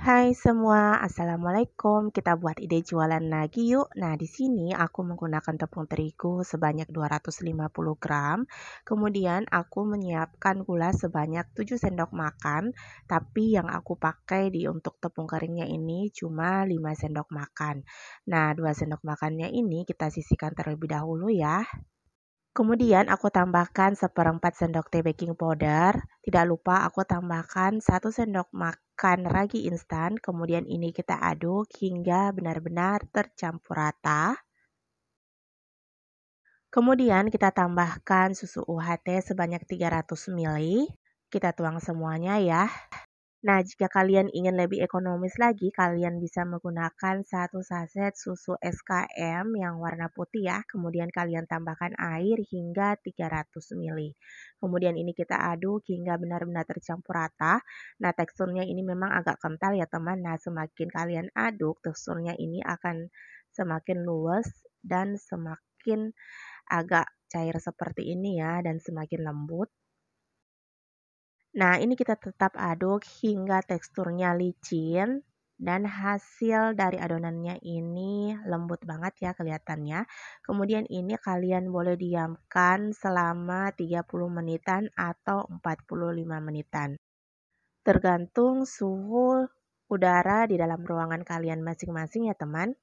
Hai semua, Assalamualaikum. Kita buat ide jualan lagi yuk. Nah, di sini aku menggunakan tepung terigu sebanyak 250 gram. Kemudian aku menyiapkan gula sebanyak 7 sendok makan, tapi yang aku pakai di untuk tepung keringnya ini cuma 5 sendok makan. Nah, 2 sendok makannya ini kita sisihkan terlebih dahulu ya. Kemudian aku tambahkan seperempat sendok teh baking powder. Tidak lupa aku tambahkan 1 sendok makan tambahkan ragi instan, kemudian ini kita aduk hingga benar-benar tercampur rata. Kemudian kita tambahkan susu UHT sebanyak 300 ml. Kita tuang semuanya ya. Nah, jika kalian ingin lebih ekonomis lagi, kalian bisa menggunakan satu saset susu SKM yang warna putih ya. Kemudian kalian tambahkan air hingga 300 ml. Kemudian ini kita aduk hingga benar-benar tercampur rata. Nah, teksturnya ini memang agak kental ya teman. Nah, semakin kalian aduk, teksturnya ini akan semakin luwes dan semakin agak cair seperti ini ya dan semakin lembut. Nah, ini kita tetap aduk hingga teksturnya licin dan hasil dari adonannya ini lembut banget ya kelihatannya. Kemudian ini kalian boleh diamkan selama 30 menitan atau 45 menitan. Tergantung suhu udara di dalam ruangan kalian masing-masing ya teman.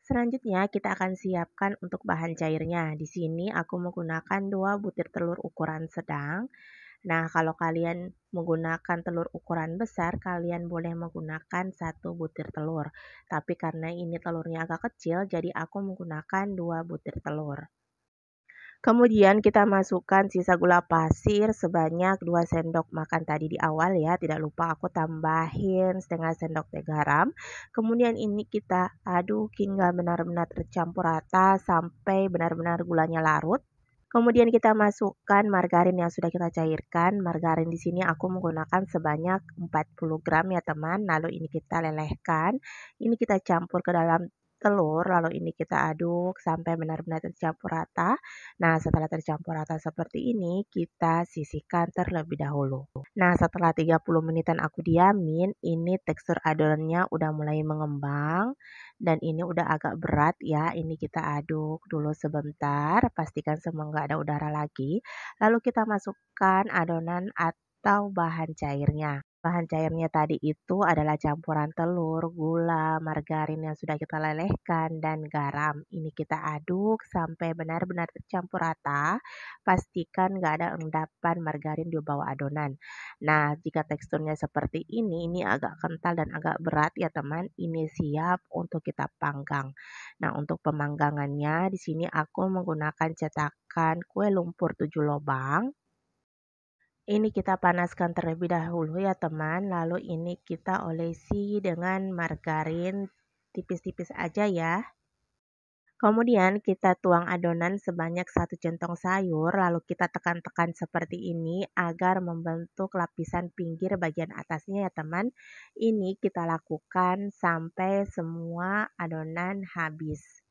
Selanjutnya kita akan siapkan untuk bahan cairnya. Di sini aku menggunakan 2 butir telur ukuran sedang Nah, kalau kalian menggunakan telur ukuran besar, kalian boleh menggunakan satu butir telur. Tapi karena ini telurnya agak kecil, jadi aku menggunakan dua butir telur. Kemudian kita masukkan sisa gula pasir sebanyak 2 sendok makan tadi di awal ya. Tidak lupa aku tambahin setengah sendok teh garam. Kemudian ini kita aduk hingga benar-benar tercampur rata sampai benar-benar gulanya larut. Kemudian kita masukkan margarin yang sudah kita cairkan. Margarin di sini aku menggunakan sebanyak 40 gram ya teman. Lalu ini kita lelehkan. Ini kita campur ke dalam telur lalu ini kita aduk sampai benar-benar tercampur rata. Nah, setelah tercampur rata seperti ini, kita sisihkan terlebih dahulu. Nah, setelah 30 menitan aku diamin, ini tekstur adonannya udah mulai mengembang dan ini udah agak berat ya ini kita aduk dulu sebentar pastikan semua nggak ada udara lagi lalu kita masukkan adonan atau atau bahan cairnya. Bahan cairnya tadi itu adalah campuran telur, gula, margarin yang sudah kita lelehkan, dan garam. Ini kita aduk sampai benar-benar tercampur rata. Pastikan nggak ada endapan margarin di bawah adonan. Nah, jika teksturnya seperti ini, ini agak kental dan agak berat ya teman. Ini siap untuk kita panggang. Nah, untuk pemanggangannya di sini aku menggunakan cetakan kue lumpur 7 lobang ini kita panaskan terlebih dahulu ya teman. Lalu ini kita olesi dengan margarin tipis-tipis aja ya. Kemudian kita tuang adonan sebanyak satu centong sayur lalu kita tekan-tekan seperti ini agar membentuk lapisan pinggir bagian atasnya ya teman. Ini kita lakukan sampai semua adonan habis.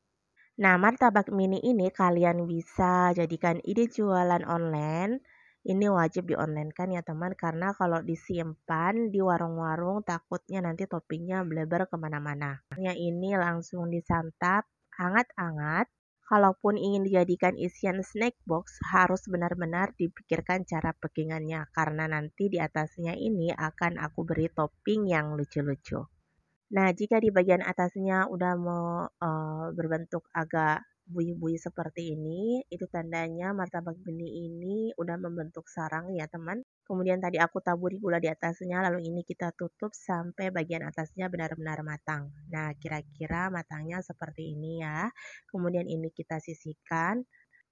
Nah martabak mini ini kalian bisa jadikan ide jualan online ini wajib di online kan ya teman karena kalau disimpan di warung-warung takutnya nanti toppingnya bleber kemana-mana. Ya ini langsung disantap hangat-hangat. Kalaupun ingin dijadikan isian snack box harus benar-benar dipikirkan cara packingannya karena nanti di atasnya ini akan aku beri topping yang lucu-lucu. Nah jika di bagian atasnya udah mau uh, berbentuk agak buih-buih seperti ini, itu tandanya martabak benih ini udah membentuk sarang ya teman. Kemudian tadi aku taburi gula di atasnya, lalu ini kita tutup sampai bagian atasnya benar-benar matang. Nah, kira-kira matangnya seperti ini ya. Kemudian ini kita sisihkan.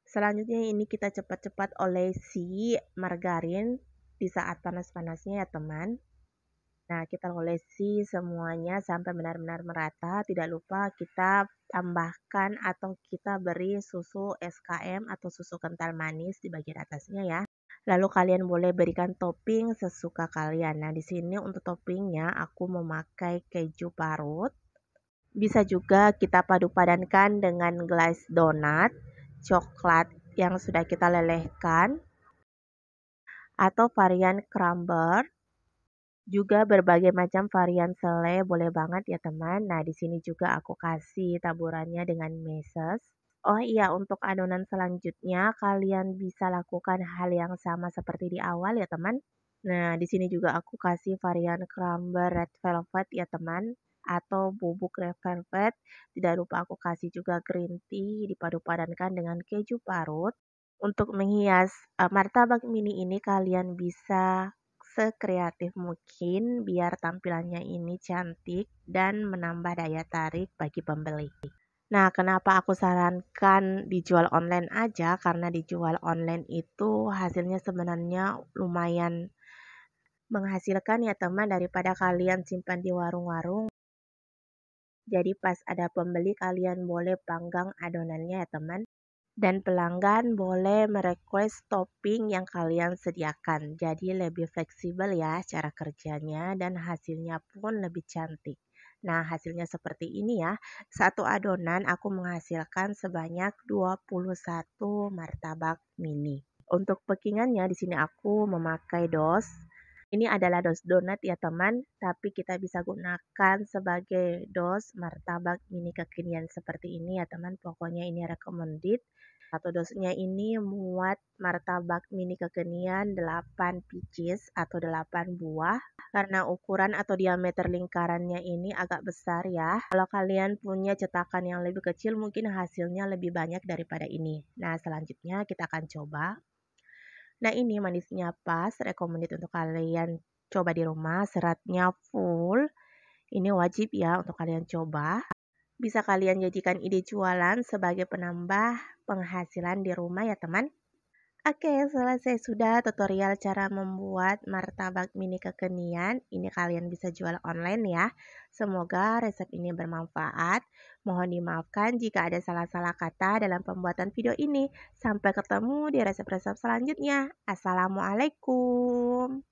Selanjutnya ini kita cepat-cepat olesi margarin di saat panas-panasnya ya teman. Nah, kita olesi semuanya sampai benar-benar merata. Tidak lupa kita tambahkan atau kita beri susu SKM atau susu kental manis di bagian atasnya ya. Lalu kalian boleh berikan topping sesuka kalian. Nah, di sini untuk toppingnya aku memakai keju parut. Bisa juga kita padu padankan dengan glaze donat, coklat yang sudah kita lelehkan, atau varian crumble juga berbagai macam varian selai boleh banget ya teman. Nah, di sini juga aku kasih taburannya dengan meses. Oh iya, untuk adonan selanjutnya kalian bisa lakukan hal yang sama seperti di awal ya teman. Nah, di sini juga aku kasih varian crumble red velvet ya teman atau bubuk red velvet. Tidak lupa aku kasih juga green tea dipadu dengan keju parut. Untuk menghias uh, martabak mini ini kalian bisa sekreatif mungkin biar tampilannya ini cantik dan menambah daya tarik bagi pembeli. Nah, kenapa aku sarankan dijual online aja? Karena dijual online itu hasilnya sebenarnya lumayan menghasilkan ya teman daripada kalian simpan di warung-warung. Jadi pas ada pembeli kalian boleh panggang adonannya ya teman dan pelanggan boleh merequest topping yang kalian sediakan. Jadi lebih fleksibel ya cara kerjanya dan hasilnya pun lebih cantik. Nah, hasilnya seperti ini ya. Satu adonan aku menghasilkan sebanyak 21 martabak mini. Untuk pekingannya di sini aku memakai dos ini adalah dos donat ya teman, tapi kita bisa gunakan sebagai dos martabak mini kekinian seperti ini ya teman. Pokoknya ini recommended. Satu dosnya ini muat martabak mini kekinian 8 pieces atau 8 buah. Karena ukuran atau diameter lingkarannya ini agak besar ya. Kalau kalian punya cetakan yang lebih kecil mungkin hasilnya lebih banyak daripada ini. Nah selanjutnya kita akan coba Nah ini manisnya pas, recommended untuk kalian coba di rumah, seratnya full. Ini wajib ya untuk kalian coba. Bisa kalian jadikan ide jualan sebagai penambah penghasilan di rumah ya teman. Oke, selesai sudah tutorial cara membuat martabak mini kekinian. Ini kalian bisa jual online ya. Semoga resep ini bermanfaat. Mohon dimaafkan jika ada salah-salah kata dalam pembuatan video ini. Sampai ketemu di resep-resep selanjutnya. Assalamualaikum.